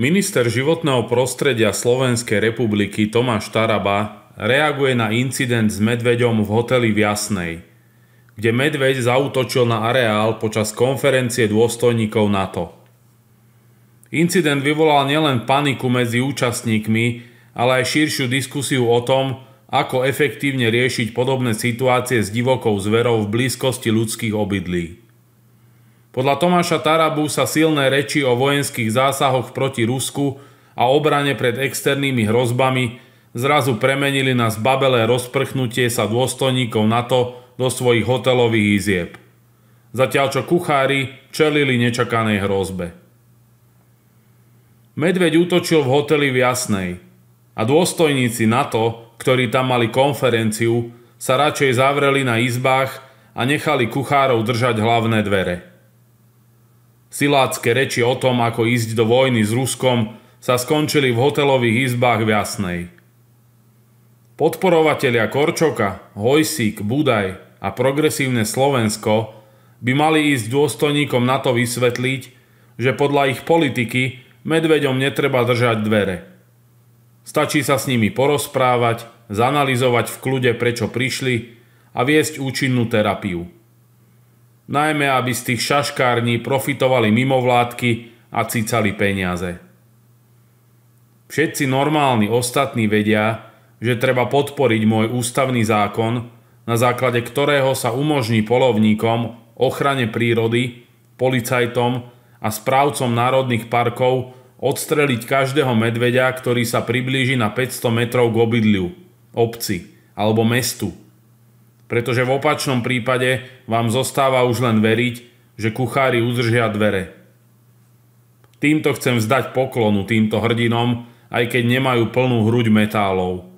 Minister životného prostredia Slovenskej republiky Tomáš Taraba reaguje na incident s medveďom v hoteli v Jasnej, kde medveď zautočil na areál počas konferencie dôstojníkov NATO. Incident vyvolal nielen paniku medzi účastníkmi, ale aj širšiu diskusiu o tom, ako efektívne riešiť podobné situácie s divokou zverou v blízkosti ľudských obydlí. Podľa Tomáša Tarabu sa silné reči o vojenských zásahoch proti Rusku a obrane pred externými hrozbami zrazu premenili na zbabelé rozprchnutie sa dôstojníkov NATO do svojich hotelových izieb. Zatiaľ čo kuchári čelili nečakanej hrozbe. Medveď útočil v hoteli v Jasnej a dôstojníci NATO, ktorí tam mali konferenciu, sa radšej zavreli na izbách a nechali kuchárov držať hlavné dvere. Silácké reči o tom, ako ísť do vojny s Ruskom, sa skončili v hotelových izbách v Jasnej. Podporovatelia Korčoka, Hojsík, Budaj a progresívne Slovensko by mali ísť dôstojníkom na to vysvetliť, že podľa ich politiky medveďom netreba držať dvere. Stačí sa s nimi porozprávať, zanalizovať v kľude, prečo prišli a viesť účinnú terapiu najmä aby z tých šaškární profitovali mimovládky a cicali peniaze. Všetci normálni ostatní vedia, že treba podporiť môj ústavný zákon, na základe ktorého sa umožní polovníkom, ochrane prírody, policajtom a správcom národných parkov odstreliť každého medveďa, ktorý sa priblíži na 500 metrov k obydliu, obci alebo mestu – pretože v opačnom prípade vám zostáva už len veriť, že kuchári udržia dvere. Týmto chcem vzdať poklonu týmto hrdinom, aj keď nemajú plnú hruď metálov.